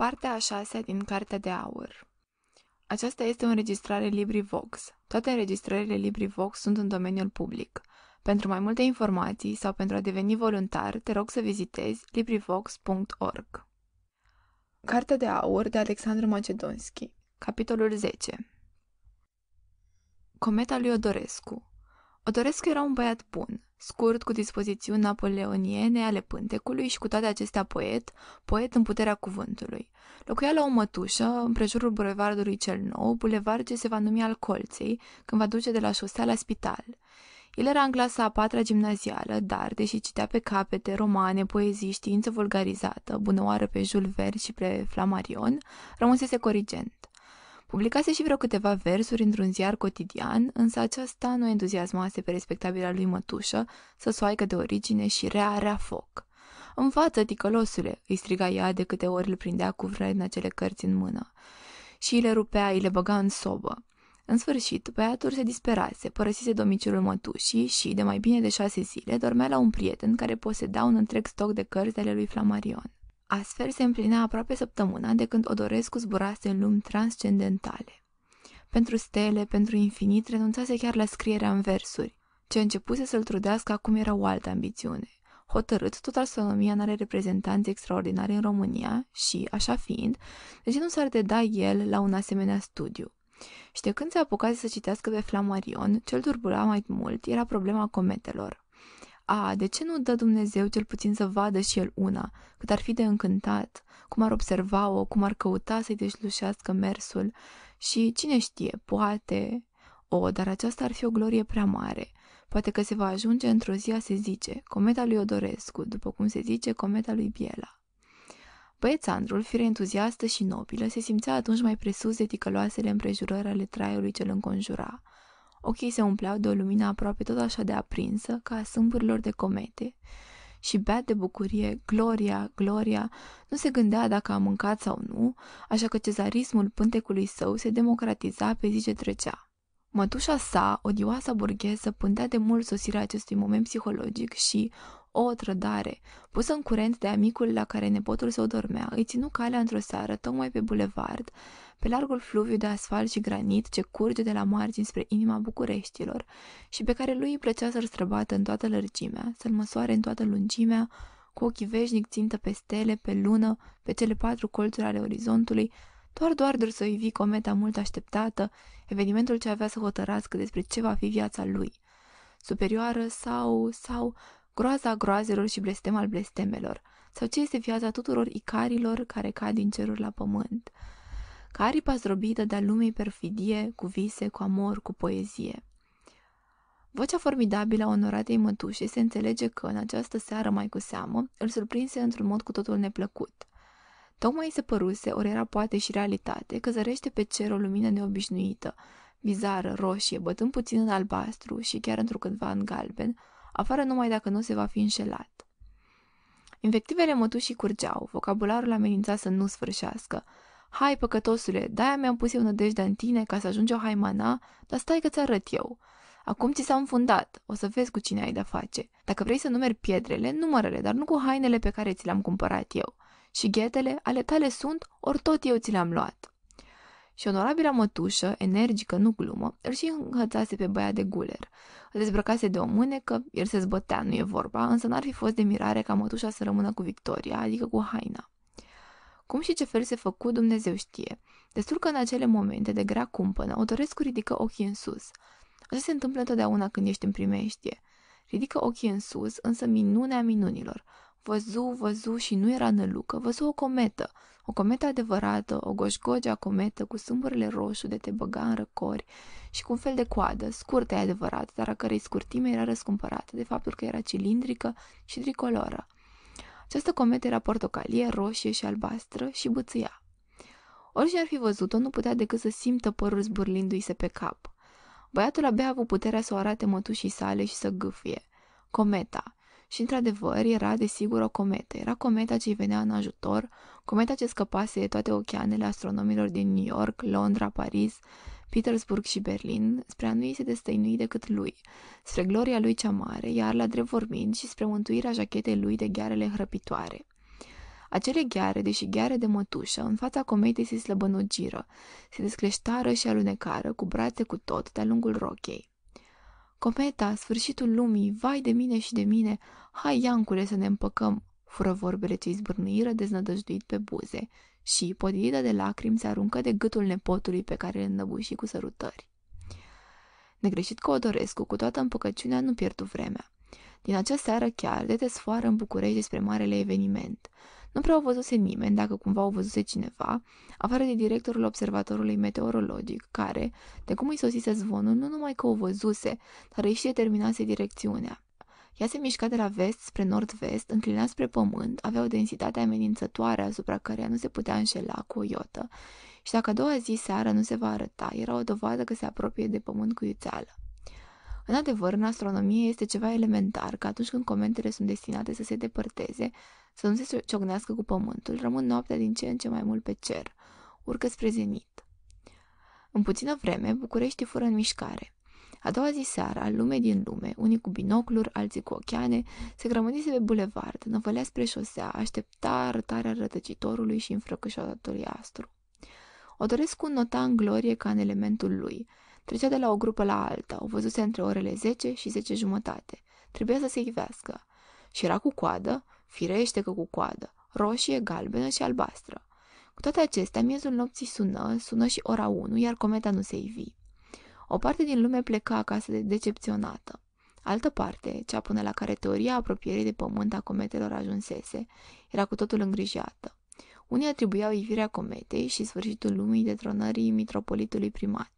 Partea a șasea din Cartea de Aur Aceasta este o înregistrare LibriVox. Toate înregistrările LibriVox sunt în domeniul public. Pentru mai multe informații sau pentru a deveni voluntar, te rog să vizitezi LibriVox.org. Cartea de Aur de Alexandru Macedonski Capitolul 10 Cometa lui Odorescu Odorescu era un băiat bun, scurt, cu dispozițiuni napoleoniene ale pântecului și cu toate acestea poet, poet în puterea cuvântului. Locuia la o mătușă, în prejurul bulevardului cel nou, bulevard ce se va numi al colței, când va duce de la șosea la spital. El era în clasa a patra gimnazială, dar, deși citea pe capete romane, poezii, știință vulgarizată, bunoară pe Jules Verne și pe Flammarion, rămânsese corigent. Publicase și vreo câteva versuri într-un ziar cotidian, însă aceasta nu entuziasmase pe respectabila lui mătușă, soaică de origine și rea, rea foc. Învață, ticălosule!" îi striga ea de câte ori îl prindea cu vreun acele cărți în mână. Și îi le rupea, îi le băga în sobă. În sfârșit, băiatul se disperase, părăsise domiciliul mătușii și, de mai bine de șase zile, dormea la un prieten care poseda un întreg stoc de cărți ale lui Flamarion. Astfel se împlinea aproape săptămâna de când Odorescu zburase în lumi transcendentale. Pentru stele, pentru infinit, renunțase chiar la scrierea în versuri. Ce începuse să-l trudească acum era o altă ambițiune. Hotărât, tot astronomia n-are reprezentanți extraordinari în România și, așa fiind, de ce nu s-ar deda el la un asemenea studiu? Și de când se apucase să citească pe Flammarion, cel turbura mai mult era problema cometelor. A, de ce nu dă Dumnezeu cel puțin să vadă și el una, cât ar fi de încântat, cum ar observa-o, cum ar căuta să-i deșlușească mersul și, cine știe, poate... O, dar aceasta ar fi o glorie prea mare. Poate că se va ajunge într-o zi a se zice, cometa lui Odorescu, după cum se zice, cometa lui Biela. Băiețandrul, fire entuziastă și nobilă, se simțea atunci mai presus de ticăloasele împrejurări ale traiului ce îl înconjura. Ochii se umpleau de o lumină aproape tot așa de aprinsă ca a sâmburilor de comete și bea de bucurie, gloria, gloria, nu se gândea dacă a mâncat sau nu, așa că cezarismul pântecului său se democratiza pe zi ce trecea. Mătușa sa, odioasa burgheză, pândea de mult sosirea acestui moment psihologic și, o trădare! Pusă în curent de amicul la care nepotul său dormea, îi ținu calea într-o seară, tocmai pe bulevard, pe largul fluviu de asfalt și granit ce curge de la margini spre inima Bucureștilor și pe care lui îi plăcea să-l străbată în toată lărgimea, să-l măsoare în toată lungimea, cu ochii veșnic țintă pe stele, pe lună, pe cele patru colțuri ale orizontului, doar doar dur să i vii cometa mult așteptată, evenimentul ce avea să hotărască despre ce va fi viața lui. Superioară sau, sau, groaza groazelor și blestem al blestemelor, sau ce este viața tuturor icarilor care cad din ceruri la pământ, ca aripa zdrobită de-a lumii perfidie, cu vise, cu amor, cu poezie. Vocea formidabilă a onoratei mătușe se înțelege că, în această seară mai cu seamă, îl surprinse într-un mod cu totul neplăcut. Tocmai se păruse, ori era poate și realitate, că zărește pe cer o lumină neobișnuită, bizară, roșie, bătând puțin în albastru și chiar într-o câtva în galben, afară numai dacă nu se va fi înșelat. Invectivele mătușii curgeau, vocabularul amenința să nu sfârșească. Hai, păcătosule, de-aia mi-am pus eu nădejdea în tine ca să ajungi o haimana, dar stai că ți-arăt eu. Acum ți s-a înfundat, o să vezi cu cine ai de-a face. Dacă vrei să numeri pietrele, numărele, dar nu cu hainele pe care ți le-am cumpărat eu. Și ghetele, ale tale sunt, ori tot eu ți le-am luat și onorabila mătușă, energică, nu glumă, îl și înhățase pe băia de guler. Îl dezbrăcase de o mânecă, el se zbătea, nu e vorba, însă n-ar fi fost de mirare ca mătușa să rămână cu Victoria, adică cu haina. Cum și ce fel se făcu, Dumnezeu știe. Destul că în acele momente de grea cumpănă, Otorescu ridică ochii în sus. Așa se întâmplă întotdeauna când ești în primeștie. Ridică ochii în sus, însă minunea minunilor. Văzu, văzu și nu era nălucă, văzu o cometă, o cometă adevărată, o goșgogea cometă cu sâmburile roșu de te băga în răcori și cu un fel de coadă, scurtă e adevărat, dar a cărei scurtime era răscumpărată de faptul că era cilindrică și tricoloră. Această cometă era portocalie, roșie și albastră și bățâia. Oricine ar fi văzut-o, nu putea decât să simtă părul zburlindu-i se pe cap. Băiatul abia a avut puterea să o arate mătușii sale și să gâfie. Cometa. Și, într-adevăr, era, desigur, o cometă. Era cometa ce îi venea în ajutor, cometa ce scăpase de toate ocheanele astronomilor din New York, Londra, Paris, Petersburg și Berlin, spre a nu i se destăinui decât lui, spre gloria lui cea mare, iar la drept vorbind și spre mântuirea jachetei lui de ghearele hrăpitoare. Acele gheare, deși gheare de mătușă, în fața cometei se slăbănugiră, se descleștară și alunecară, cu brațe cu tot, de-a lungul rochei. Cometa, sfârșitul lumii, vai de mine și de mine, hai, Iancule, să ne împăcăm!" fură vorbele ce izbârnuiră deznădăjduit pe buze și, podilită de lacrimi, se aruncă de gâtul nepotului pe care îl înnăbuși cu sărutări. Negreșit Odorescu, cu toată împăcăciunea, nu pierdu vremea. Din acea seară chiar, de te sfoară în București despre marele eveniment – nu prea o văzuse nimeni, dacă cumva o văzuse cineva, afară de directorul observatorului meteorologic, care, de cum îi sosise zvonul, nu numai că o văzuse, dar îi și determinase direcțiunea. Ea se mișca de la vest spre nord-vest, înclina spre pământ, avea o densitate amenințătoare asupra căreia nu se putea înșela cu o iotă. Și dacă a doua zi seara nu se va arăta, era o dovadă că se apropie de pământ cu iuțeală. În adevăr, în astronomie este ceva elementar că atunci când cometele sunt destinate să se depărteze, să nu se ciocnească cu pământul, rămân noaptea din ce în ce mai mult pe cer, urcă spre zenit. În puțină vreme, București fură în mișcare. A doua zi seara, lume din lume, unii cu binocluri, alții cu ochiane, se grămădise pe bulevard, năvălea spre șosea, aștepta arătarea rătăcitorului și înfrăcășatului astru. O doresc un nota în glorie ca în elementul lui – Trecea de la o grupă la alta, o văzuse între orele 10 și 10 jumătate. Trebuia să se ivească. Și era cu coadă, firește că cu coadă, roșie, galbenă și albastră. Cu toate acestea, miezul nopții sună, sună și ora 1, iar cometa nu se ivi. O parte din lume pleca acasă de decepționată. Altă parte, cea până la care teoria apropierii de pământ a cometelor ajunsese, era cu totul îngrijată. Unii atribuiau ivirea cometei și sfârșitul lumii de tronării mitropolitului primat.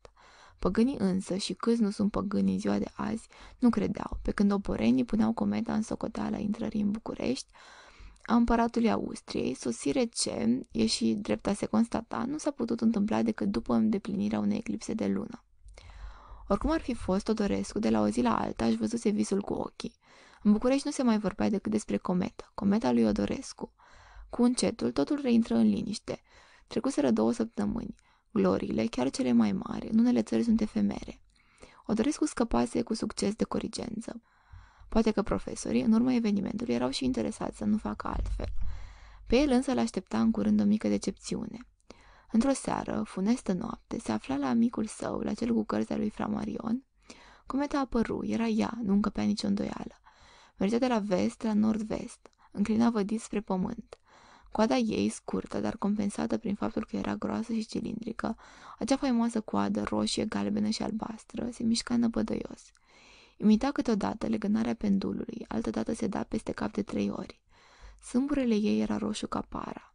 Păgânii însă și câți nu sunt păgânii ziua de azi, nu credeau, pe când oporenii puneau cometa în socoteala intrării în București, a împăratului Austriei, sosire ce, e și drepta se constata, nu s-a putut întâmpla decât după îndeplinirea unei eclipse de lună. Oricum ar fi fost, Todorescu, de la o zi la alta, aș văzuse visul cu ochii. În București nu se mai vorbea decât despre cometă, cometa lui Odorescu. Cu încetul, totul reintră în liniște. Trecuseră două săptămâni. Gloriile, chiar cele mai mari, în unele țări sunt efemere. Odorescu scăpase cu succes de corigență. Poate că profesorii, în urma evenimentului, erau și interesați să nu facă altfel. Pe el însă l-aștepta în curând o mică decepțiune. Într-o seară, funestă noapte, se afla la amicul său, la cel cu cărța lui Framarion. Cometa apăru, era ea, nu încăpea nicio îndoială. Mergea de la vest la nord-vest, înclina vădit spre pământ. Coada ei, scurtă, dar compensată prin faptul că era groasă și cilindrică, acea faimoasă coadă roșie, galbenă și albastră, se mișca năpădăios. Imita câteodată legănarea pendulului, altădată se da peste cap de trei ori. Sâmburele ei era roșu ca para.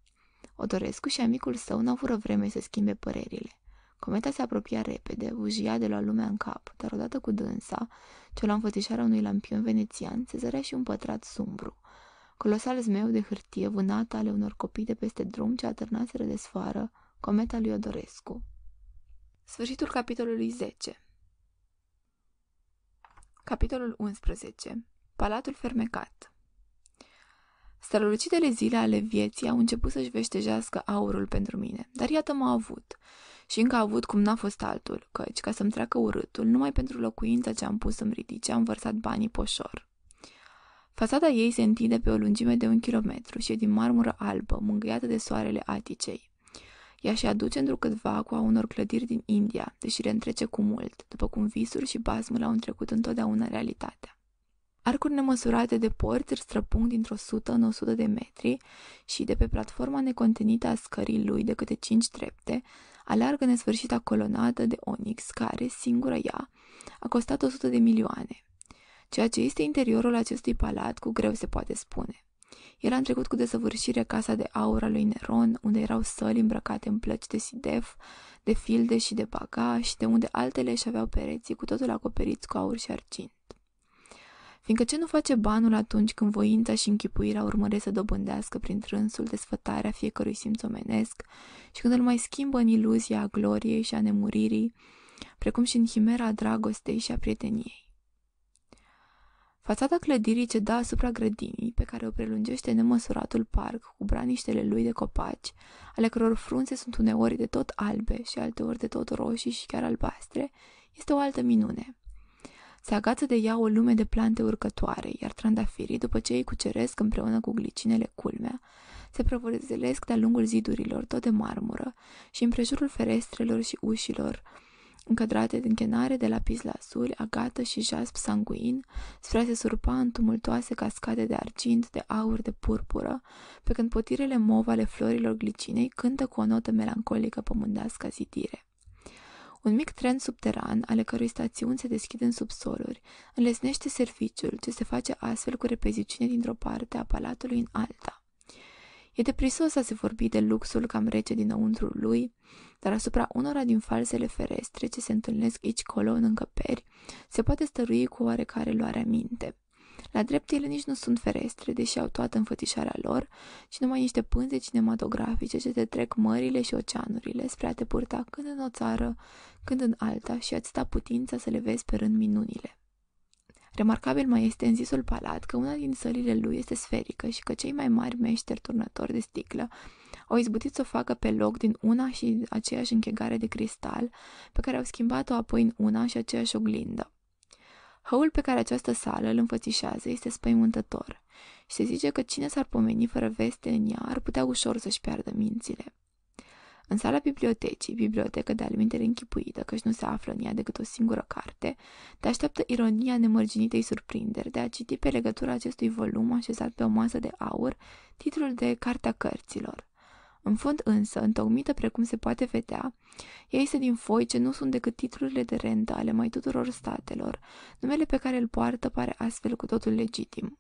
Odorescu și amicul său n au avut vreme să schimbe părerile. Cometa se apropia repede, ujia de la lumea în cap, dar odată cu dânsa, ce la înfățișarea unui lampion venețian, se zărea și un pătrat sumbru colosal zmeu de hârtie vânat ale unor copii de peste drum ce atârnaseră de sfară cometa lui Odorescu. Sfârșitul capitolului 10 Capitolul 11 Palatul fermecat Strălucitele zile ale vieții au început să-și veștejească aurul pentru mine, dar iată m-a avut. Și încă a avut cum n-a fost altul, căci, ca să-mi treacă urâtul, numai pentru locuința ce am pus să-mi ridice, am vărsat banii poșor. Fasada ei se întinde pe o lungime de un kilometru și e din marmură albă, mângâiată de soarele Aticei. Ea și aduce câtva cu a unor clădiri din India, deși le întrece cu mult, după cum visul și basmul au întrecut întotdeauna realitatea. Arcuri nemăsurate de porți îl străpung dintr-o sută în o sută de metri și de pe platforma necontenită a scării lui de câte cinci trepte, aleargă nesfârșita colonadă de onix care, singura ea, a costat o sută de milioane, Ceea ce este interiorul acestui palat cu greu se poate spune. El a întrecut cu desăvârșire casa de aur a lui Neron, unde erau săli îmbrăcate în plăci de sidef, de filde și de baga și de unde altele își aveau pereții cu totul acoperiți cu aur și argint. Fiindcă ce nu face banul atunci când voința și închipuirea urmăresc să dobândească prin trânsul desfătarea fiecărui simț omenesc și când îl mai schimbă în iluzia a gloriei și a nemuririi, precum și în chimera dragostei și a prieteniei. Fațada clădirii ce dă asupra grădinii, pe care o prelungește nemăsuratul parc cu braniștele lui de copaci, ale căror frunze sunt uneori de tot albe și alteori de tot roșii și chiar albastre, este o altă minune. Se agață de ea o lume de plante urcătoare, iar trandafirii, după ce îi cuceresc împreună cu glicinele culmea, se prăvăzelesc de-a lungul zidurilor, tot de marmură, și în ferestrelor și ușilor, încadrate din chenare de lapis lazuli, agată și jasp sanguin, spre a se surpa în tumultoase cascade de argint, de aur, de purpură, pe când potirele mov ale florilor glicinei cântă cu o notă melancolică pământească zidire. Un mic tren subteran, ale cărui stațiuni se deschid în subsoluri, înlesnește serviciul ce se face astfel cu repeziciune dintr-o parte a palatului în alta. E deprisos să se vorbi de luxul cam rece dinăuntru lui, dar asupra unora din falsele ferestre ce se întâlnesc aici colo în încăperi, se poate stărui cu oarecare luare minte. La drept ele nici nu sunt ferestre, deși au toată înfățișarea lor, ci numai niște pânze cinematografice ce te trec mările și oceanurile spre a te purta când în o țară, când în alta și a-ți sta da putința să le vezi pe rând minunile. Remarcabil mai este în zisul palat că una din sălile lui este sferică și că cei mai mari meșteri turnători de sticlă au izbutit să o facă pe loc din una și aceeași închegare de cristal, pe care au schimbat-o apoi în una și aceeași oglindă. Hăul pe care această sală îl înfățișează este spăimântător și se zice că cine s-ar pomeni fără veste în ea ar putea ușor să-și piardă mințile. În sala bibliotecii, bibliotecă de alimente închipuită, căci nu se află în ea decât o singură carte, te așteaptă ironia nemărginitei surprinderi de a citi pe legătura acestui volum așezat pe o masă de aur, titlul de Cartea Cărților. În fond însă, întocmită precum se poate vedea, ei este din foi ce nu sunt decât titlurile de rentă ale mai tuturor statelor. Numele pe care îl poartă pare astfel cu totul legitim.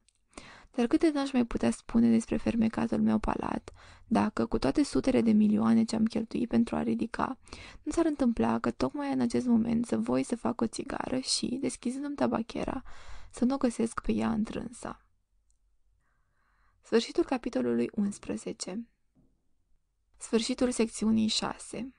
Dar câte n-aș mai putea spune despre fermecatul meu palat, dacă, cu toate sutele de milioane ce am cheltuit pentru a ridica, nu s-ar întâmpla că tocmai în acest moment să voi să fac o țigară și, deschizându-mi tabachera, să nu o găsesc pe ea întrânsa. Sfârșitul capitolului 11 Sfârșitul secțiunii 6